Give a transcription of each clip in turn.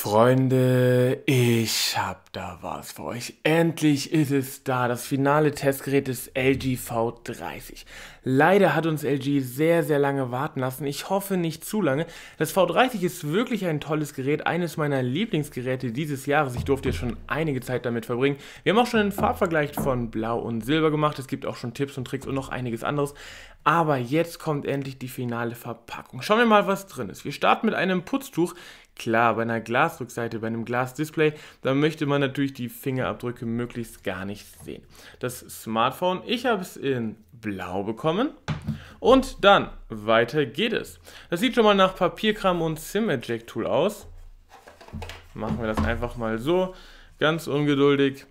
Freunde, ich hab da was für euch. Endlich ist es da, das finale Testgerät des LG V30. Leider hat uns LG sehr, sehr lange warten lassen. Ich hoffe nicht zu lange. Das V30 ist wirklich ein tolles Gerät, eines meiner Lieblingsgeräte dieses Jahres. Ich durfte ja schon einige Zeit damit verbringen. Wir haben auch schon einen Farbvergleich von Blau und Silber gemacht. Es gibt auch schon Tipps und Tricks und noch einiges anderes. Aber jetzt kommt endlich die finale Verpackung. Schauen wir mal, was drin ist. Wir starten mit einem Putztuch. Klar, bei einer Glasrückseite, bei einem Glasdisplay, da möchte man natürlich die Fingerabdrücke möglichst gar nicht sehen. Das Smartphone, ich habe es in blau bekommen. Und dann, weiter geht es. Das sieht schon mal nach Papierkram und SIM-Eject-Tool aus. Machen wir das einfach mal so, ganz ungeduldig.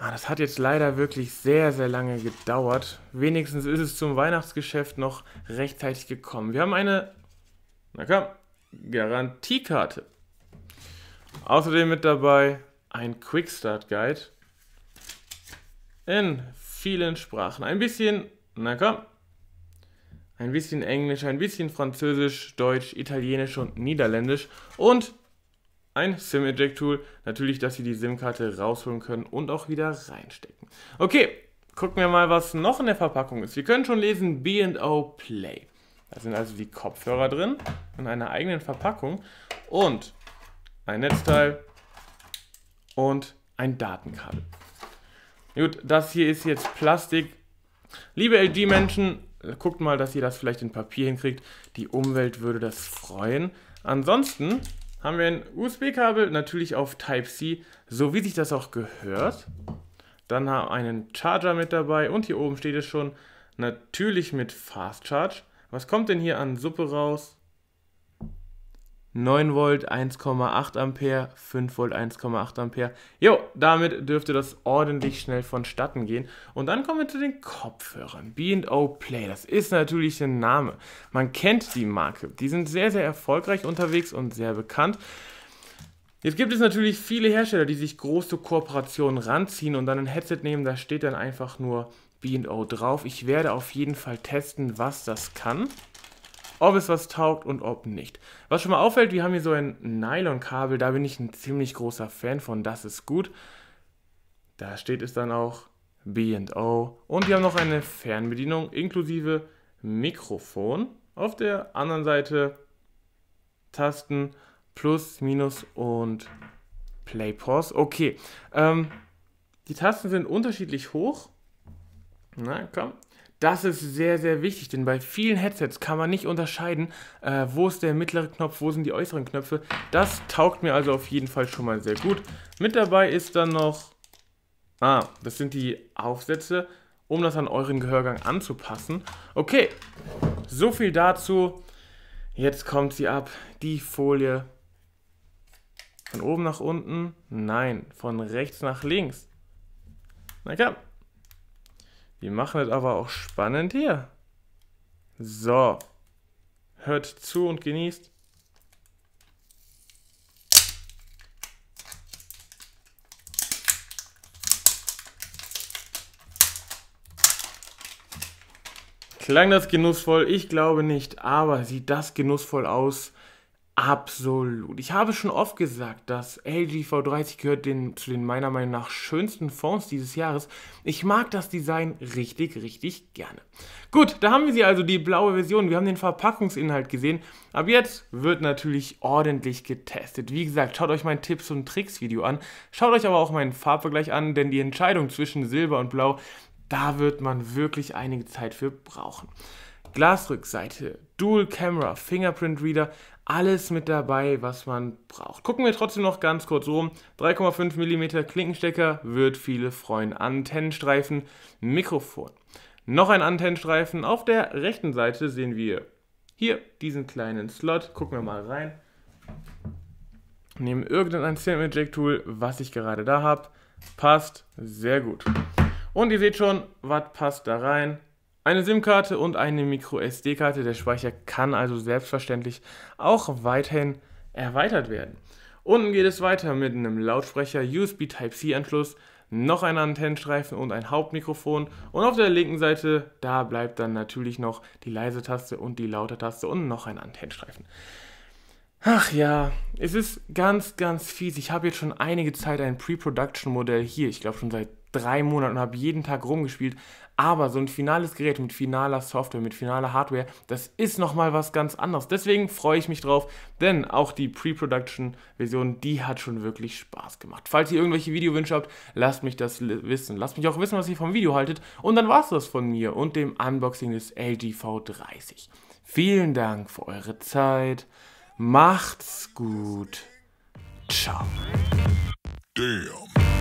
Ah, das hat jetzt leider wirklich sehr, sehr lange gedauert. Wenigstens ist es zum Weihnachtsgeschäft noch rechtzeitig gekommen. Wir haben eine... Na komm, Garantiekarte. Außerdem mit dabei ein Quick Start Guide in vielen Sprachen. Ein bisschen, na komm, ein bisschen Englisch, ein bisschen Französisch, Deutsch, Italienisch und Niederländisch und ein SIM-Eject-Tool, natürlich, dass Sie die SIM-Karte rausholen können und auch wieder reinstecken. Okay, gucken wir mal, was noch in der Verpackung ist. Wir können schon lesen B&O Play. Da sind also die Kopfhörer drin in einer eigenen Verpackung und ein Netzteil und ein Datenkabel. Gut, das hier ist jetzt Plastik. Liebe LG-Menschen, guckt mal, dass ihr das vielleicht in Papier hinkriegt. Die Umwelt würde das freuen. Ansonsten haben wir ein USB-Kabel, natürlich auf Type-C, so wie sich das auch gehört. Dann haben wir einen Charger mit dabei und hier oben steht es schon, natürlich mit Fast Charge. Was kommt denn hier an Suppe raus? 9 Volt 1,8 Ampere, 5 Volt 1,8 Ampere. Jo, damit dürfte das ordentlich schnell vonstatten gehen. Und dann kommen wir zu den Kopfhörern. B&O Play, das ist natürlich ein Name. Man kennt die Marke. Die sind sehr, sehr erfolgreich unterwegs und sehr bekannt. Jetzt gibt es natürlich viele Hersteller, die sich große Kooperationen ranziehen und dann ein Headset nehmen, da steht dann einfach nur B&O drauf. Ich werde auf jeden Fall testen, was das kann, ob es was taugt und ob nicht. Was schon mal auffällt, wir haben hier so ein Nylon-Kabel, da bin ich ein ziemlich großer Fan von, das ist gut. Da steht es dann auch B&O und wir haben noch eine Fernbedienung inklusive Mikrofon. Auf der anderen Seite Tasten Plus, Minus und Play, Pause. Okay. Ähm, die Tasten sind unterschiedlich hoch. Na, komm. Das ist sehr, sehr wichtig, denn bei vielen Headsets kann man nicht unterscheiden, äh, wo ist der mittlere Knopf, wo sind die äußeren Knöpfe. Das taugt mir also auf jeden Fall schon mal sehr gut. Mit dabei ist dann noch, ah, das sind die Aufsätze, um das an euren Gehörgang anzupassen. Okay, so viel dazu. Jetzt kommt sie ab, die Folie von oben nach unten? Nein. Von rechts nach links? Na klar. Wir machen es aber auch spannend hier. So. Hört zu und genießt. Klang das genussvoll? Ich glaube nicht, aber sieht das genussvoll aus? Absolut. Ich habe schon oft gesagt, dass LG V30 gehört den, zu den meiner Meinung nach schönsten Fonds dieses Jahres. Ich mag das Design richtig, richtig gerne. Gut, da haben wir sie also, die blaue Version. Wir haben den Verpackungsinhalt gesehen. Ab jetzt wird natürlich ordentlich getestet. Wie gesagt, schaut euch mein Tipps und Tricks Video an. Schaut euch aber auch meinen Farbvergleich an, denn die Entscheidung zwischen Silber und Blau da wird man wirklich einige Zeit für brauchen. Glasrückseite, Dual Camera, Fingerprint Reader, alles mit dabei, was man braucht. Gucken wir trotzdem noch ganz kurz rum. 3,5 mm Klinkenstecker wird viele freuen. Antennenstreifen, Mikrofon. Noch ein Antennenstreifen. Auf der rechten Seite sehen wir hier diesen kleinen Slot. Gucken wir mal rein. Nehmen irgendein Jack Tool, was ich gerade da habe. Passt sehr gut. Und ihr seht schon, was passt da rein. Eine SIM-Karte und eine Micro-SD-Karte. Der Speicher kann also selbstverständlich auch weiterhin erweitert werden. Unten geht es weiter mit einem Lautsprecher, USB Type-C-Anschluss, noch ein Antennenstreifen und ein Hauptmikrofon. Und auf der linken Seite, da bleibt dann natürlich noch die leise Taste und die laute Taste und noch ein Antennenstreifen. Ach ja, es ist ganz, ganz fies. Ich habe jetzt schon einige Zeit ein Pre-Production-Modell hier. Ich glaube schon seit drei Monaten und habe jeden Tag rumgespielt. Aber so ein finales Gerät mit finaler Software, mit finaler Hardware, das ist nochmal was ganz anderes. Deswegen freue ich mich drauf, denn auch die Pre-Production-Version, die hat schon wirklich Spaß gemacht. Falls ihr irgendwelche Videowünsche habt, lasst mich das wissen. Lasst mich auch wissen, was ihr vom Video haltet. Und dann war es das von mir und dem Unboxing des LG V30. Vielen Dank für eure Zeit. Macht's gut. Ciao. Damn.